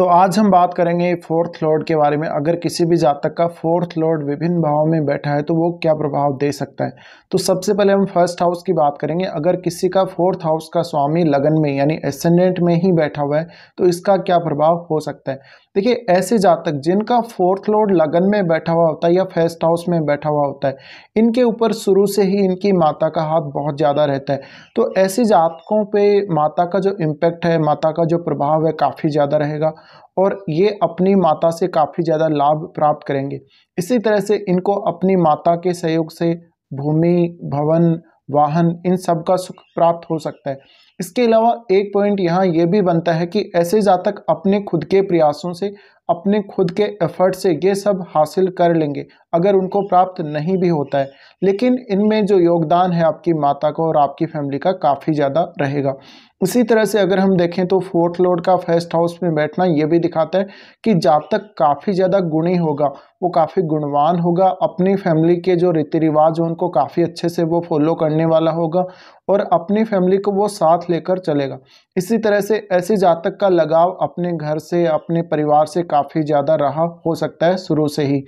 तो आज हम बात करेंगे फोर्थ लॉर्ड के बारे में अगर किसी भी जातक का फोर्थ लॉर्ड विभिन्न भावों में बैठा है तो वो क्या प्रभाव दे सकता है तो सबसे पहले हम फर्स्ट हाउस की बात करेंगे अगर किसी का फोर्थ हाउस का स्वामी लगन में यानी एसेंडेंट में ही बैठा हुआ है तो इसका क्या प्रभाव हो सकता है देखिए ऐसे जातक जिनका फोर्थ लॉर्ड लगन में बैठा हुआ होता है या फर्स्ट हाउस में बैठा हुआ होता है इनके ऊपर शुरू से ही इनकी माता का हाथ बहुत ज़्यादा रहता है तो ऐसे जातकों पे माता का जो इम्पैक्ट है माता का जो प्रभाव है काफ़ी ज़्यादा रहेगा और ये अपनी माता से काफ़ी ज़्यादा लाभ प्राप्त करेंगे इसी तरह से इनको अपनी माता के सहयोग से भूमि भवन वाहन इन सब का सुख प्राप्त हो सकता है इसके अलावा एक पॉइंट यहाँ ये भी बनता है कि ऐसे जातक अपने खुद के प्रयासों से अपने खुद के एफर्ट से ये सब हासिल कर लेंगे अगर उनको प्राप्त नहीं भी होता है लेकिन इनमें जो योगदान है आपकी माता का और आपकी फैमिली का काफ़ी ज़्यादा रहेगा उसी तरह से अगर हम देखें तो फोर्थ लॉर्ड का फर्स्ट हाउस में बैठना ये भी दिखाता है कि जातक काफ़ी ज़्यादा गुणी होगा वो काफ़ी गुणवान होगा अपनी फैमिली के जो रीति रिवाज हैं उनको काफ़ी अच्छे से वो फॉलो करने वाला होगा और अपनी फैमिली को वो साथ लेकर चलेगा इसी तरह से ऐसे जातक का लगाव अपने घर से अपने परिवार से काफ़ी ज़्यादा रहा हो सकता है शुरू से ही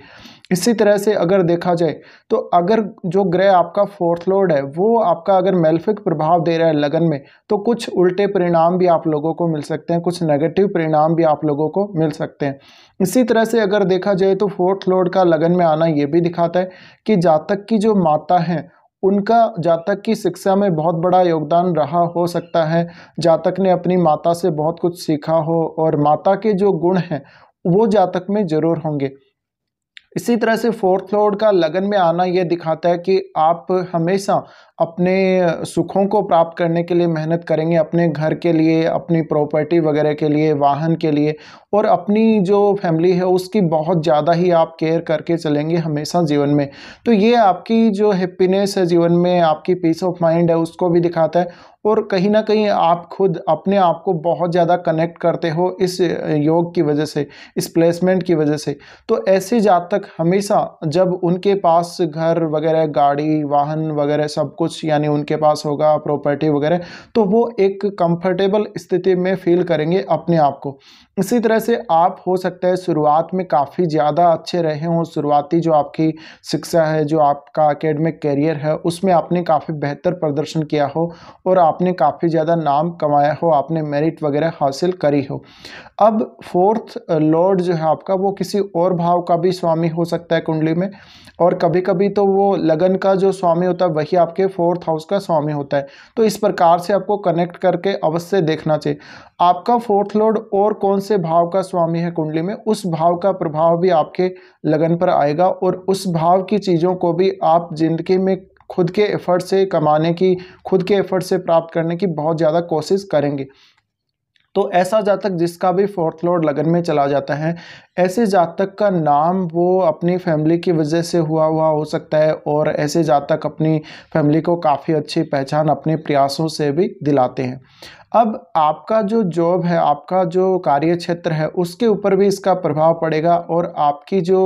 इसी तरह से अगर देखा जाए तो अगर जो ग्रह आपका फोर्थ लोड है वो आपका अगर मेल्फिक प्रभाव दे रहा है लगन में तो कुछ उल्टे परिणाम भी आप लोगों को मिल सकते हैं कुछ नेगेटिव परिणाम भी आप लोगों को मिल सकते हैं इसी तरह से अगर देखा जाए तो फोर्थ लोड का लगन में आना ये भी दिखाता है कि जातक की जो माता हैं उनका जातक की शिक्षा में बहुत बड़ा योगदान रहा हो सकता है जातक ने अपनी माता से बहुत कुछ सीखा हो और माता के जो गुण हैं वो जातक में जरूर होंगे इसी तरह से फोर्थ लॉर्ड का लगन में आना यह दिखाता है कि आप हमेशा अपने सुखों को प्राप्त करने के लिए मेहनत करेंगे अपने घर के लिए अपनी प्रॉपर्टी वगैरह के लिए वाहन के लिए और अपनी जो फैमिली है उसकी बहुत ज़्यादा ही आप केयर करके चलेंगे हमेशा जीवन में तो ये आपकी जो हैप्पीनेस है जीवन में आपकी पीस ऑफ माइंड है उसको भी दिखाता है और कहीं ना कहीं आप खुद अपने आप को बहुत ज़्यादा कनेक्ट करते हो इस योग की वजह से इस प्लेसमेंट की वजह से तो ऐसे जातक हमेशा जब उनके पास घर वगैरह गाड़ी वाहन वगैरह सब कुछ यानी उनके पास होगा प्रॉपर्टी वगैरह तो वो एक कंफर्टेबल स्थिति में फील करेंगे अपने आप को इसी तरह से आप हो सकता है शुरुआत में काफ़ी ज़्यादा अच्छे रहे हों शुरुआती जो आपकी शिक्षा है जो आपका अकेडमिक करियर है उसमें आपने काफ़ी बेहतर प्रदर्शन किया हो और आपने काफ़ी ज़्यादा नाम कमाया हो आपने मेरिट वगैरह हासिल करी हो अब फोर्थ लॉर्ड जो है आपका वो किसी और भाव का भी स्वामी हो सकता है कुंडली में और कभी कभी तो वो लगन का जो स्वामी होता है वही आपके फोर्थ हाउस का स्वामी होता है तो इस प्रकार से आपको कनेक्ट करके अवश्य देखना चाहिए आपका फोर्थ लॉर्ड और कौन से भाव का स्वामी है कुंडली में उस भाव का प्रभाव भी आपके लगन पर आएगा और उस भाव की चीज़ों को भी आप जिंदगी में खुद के एफर्ट से कमाने की खुद के एफर्ट से प्राप्त करने की बहुत ज़्यादा कोशिश करेंगे तो ऐसा जातक जिसका भी फोर्थ लॉर्ड लगन में चला जाता है ऐसे जातक का नाम वो अपनी फैमिली की वजह से हुआ हुआ हो सकता है और ऐसे जातक अपनी फैमिली को काफ़ी अच्छी पहचान अपने प्रयासों से भी दिलाते हैं अब आपका जो जॉब है आपका जो कार्य क्षेत्र है उसके ऊपर भी इसका प्रभाव पड़ेगा और आपकी जो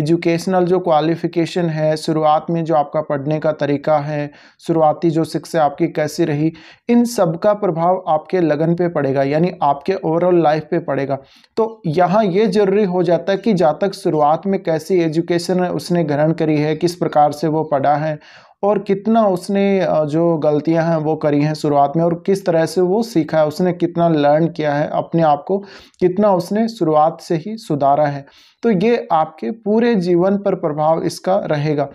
एजुकेशनल जो क्वालिफिकेशन है शुरुआत में जो आपका पढ़ने का तरीका है शुरुआती जो शिक्षा आपकी कैसी रही इन सब का प्रभाव आपके लगन पे पड़ेगा यानी आपके ओवरऑल लाइफ पे पड़ेगा तो यहाँ ये जरूरी हो जाता है कि जहाँ तक शुरुआत में कैसी एजुकेशन उसने ग्रहण करी है किस प्रकार से वो पढ़ा है और कितना उसने जो गलतियां हैं वो करी हैं शुरुआत में और किस तरह से वो सीखा है उसने कितना लर्न किया है अपने आप को कितना उसने शुरुआत से ही सुधारा है तो ये आपके पूरे जीवन पर प्रभाव इसका रहेगा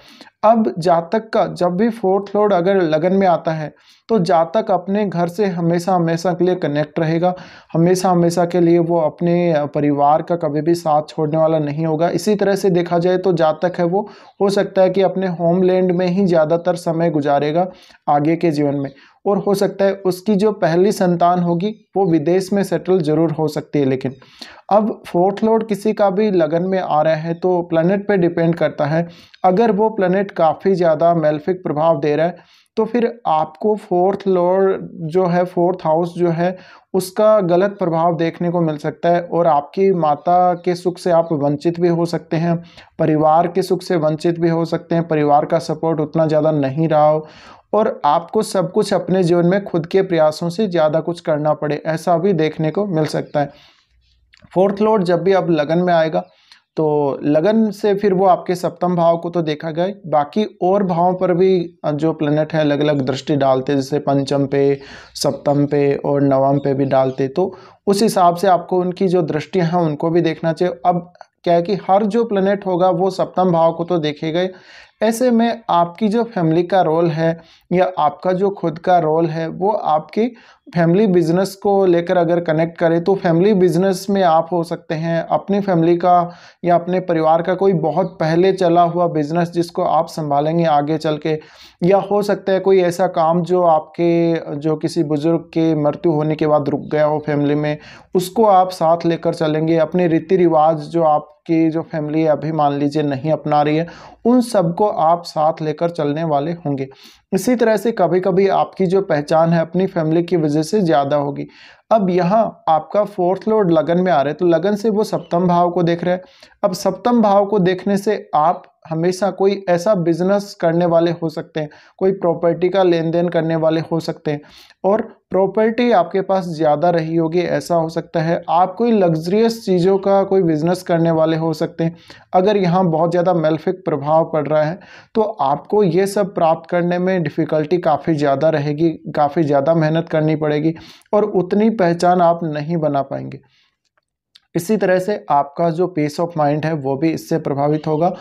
अब जातक का जब भी फोर्थ लॉर्ड अगर लगन में आता है तो जातक अपने घर से हमेशा हमेशा के लिए कनेक्ट रहेगा हमेशा हमेशा के लिए वो अपने परिवार का कभी भी साथ छोड़ने वाला नहीं होगा इसी तरह से देखा जाए तो जातक है वो हो सकता है कि अपने होमलैंड में ही ज़्यादातर समय गुजारेगा आगे के जीवन में और हो सकता है उसकी जो पहली संतान होगी वो विदेश में सेटल ज़रूर हो सकती है लेकिन अब फोर्थ लॉर्ड किसी का भी लगन में आ रहा है तो प्लानट पे डिपेंड करता है अगर वो प्लानट काफ़ी ज़्यादा मेल्फिक प्रभाव दे रहा है तो फिर आपको फोर्थ लॉर्ड जो है फोर्थ हाउस जो है उसका गलत प्रभाव देखने को मिल सकता है और आपकी माता के सुख से आप वंचित भी हो सकते हैं परिवार के सुख से वंचित भी हो सकते हैं परिवार का सपोर्ट उतना ज़्यादा नहीं रहा हो और आपको सब कुछ अपने जीवन में खुद के प्रयासों से ज़्यादा कुछ करना पड़े ऐसा भी देखने को मिल सकता है फोर्थ लॉर्ड जब भी अब लगन में आएगा तो लगन से फिर वो आपके सप्तम भाव को तो देखा गया बाकी और भावों पर भी जो प्लेनेट है अलग अलग दृष्टि डालते जैसे पंचम पे सप्तम पे और नवम पे भी डालते तो उस हिसाब से आपको उनकी जो दृष्टि हैं उनको भी देखना चाहिए अब क्या है कि हर जो प्लेनेट होगा वो सप्तम भाव को तो देखेगा ऐसे में आपकी जो फैमिली का रोल है या आपका जो खुद का रोल है वो आपकी फैमिली बिजनेस को लेकर अगर कनेक्ट करें तो फैमिली बिजनेस में आप हो सकते हैं अपनी फैमिली का या अपने परिवार का कोई बहुत पहले चला हुआ बिजनेस जिसको आप संभालेंगे आगे चल के या हो सकता है कोई ऐसा काम जो आपके जो किसी बुज़ुर्ग के मृत्यु होने के बाद रुक गया हो फैमिली में उसको आप साथ लेकर चलेंगे अपने रीति रिवाज जो आप आपकी जो फैमिली अभी मान लीजिए नहीं अपना रही है उन सबको आप साथ लेकर चलने वाले होंगे इसी तरह से कभी कभी आपकी जो पहचान है अपनी फैमिली की वजह से ज़्यादा होगी अब यहाँ आपका फोर्थ लॉर्ड लगन में आ रहा है तो लगन से वो सप्तम भाव को देख रहे हैं अब सप्तम भाव को देखने से आप हमेशा कोई ऐसा बिजनेस करने वाले हो सकते हैं कोई प्रॉपर्टी का लेन देन करने वाले हो सकते हैं और प्रॉपर्टी आपके पास ज़्यादा रही होगी ऐसा हो सकता है आप कोई लग्जरियस चीज़ों का कोई बिजनेस करने वाले हो सकते हैं अगर यहाँ बहुत ज़्यादा मेल्फिक प्रभाव पड़ रहा है तो आपको ये सब प्राप्त करने में में डिफ़िकल्टी काफ़ी ज़्यादा रहेगी काफ़ी ज़्यादा मेहनत करनी पड़ेगी और उतनी पहचान आप नहीं बना पाएंगे इसी तरह से आपका जो पीस ऑफ माइंड है वो भी इससे प्रभावित होगा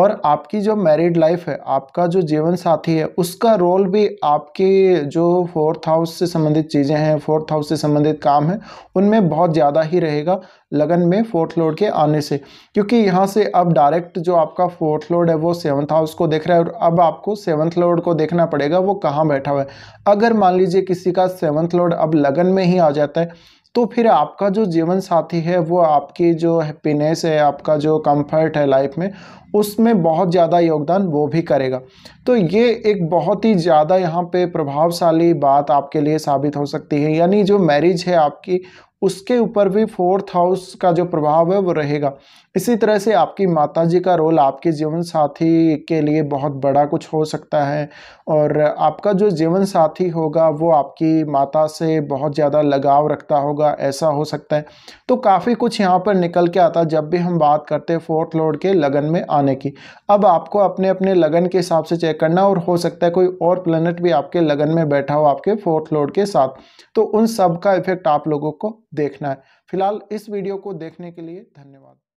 और आपकी जो मैरिड लाइफ है आपका जो जीवन साथी है उसका रोल भी आपके जो फोर्थ हाउस से संबंधित चीज़ें हैं फोर्थ हाउस से संबंधित काम है उनमें बहुत ज़्यादा ही रहेगा लगन में फोर्थ लोड के आने से क्योंकि यहाँ से अब डायरेक्ट जो आपका फोर्थ लोड है वो सेवन्थ हाउस को देख रहा है और अब आपको सेवन्थ लोड को देखना पड़ेगा वो कहाँ बैठा हुआ है अगर मान लीजिए किसी का सेवन्थ लोड अब लगन में ही आ जाता है तो फिर आपका जो जीवन साथी है वो आपकी जो हैप्पीनेस है आपका जो कंफर्ट है लाइफ में उसमें बहुत ज़्यादा योगदान वो भी करेगा तो ये एक बहुत ही ज़्यादा यहाँ पे प्रभावशाली बात आपके लिए साबित हो सकती है यानी जो मैरिज है आपकी उसके ऊपर भी फोर्थ हाउस का जो प्रभाव है वो रहेगा इसी तरह से आपकी माता जी का रोल आपके जीवन साथी के लिए बहुत बड़ा कुछ हो सकता है और आपका जो जीवन साथी होगा वो आपकी माता से बहुत ज़्यादा लगाव रखता होगा ऐसा हो सकता है तो काफ़ी कुछ यहाँ पर निकल के आता जब भी हम बात करते हैं फोर्थ लॉर्ड के लगन में आने की अब आपको अपने अपने लगन के हिसाब से चेक करना और हो सकता है कोई और प्लानट भी आपके लगन में बैठा हो आपके फोर्थ लॉर्ड के साथ तो उन सब का इफेक्ट आप लोगों को देखना है फिलहाल इस वीडियो को देखने के लिए धन्यवाद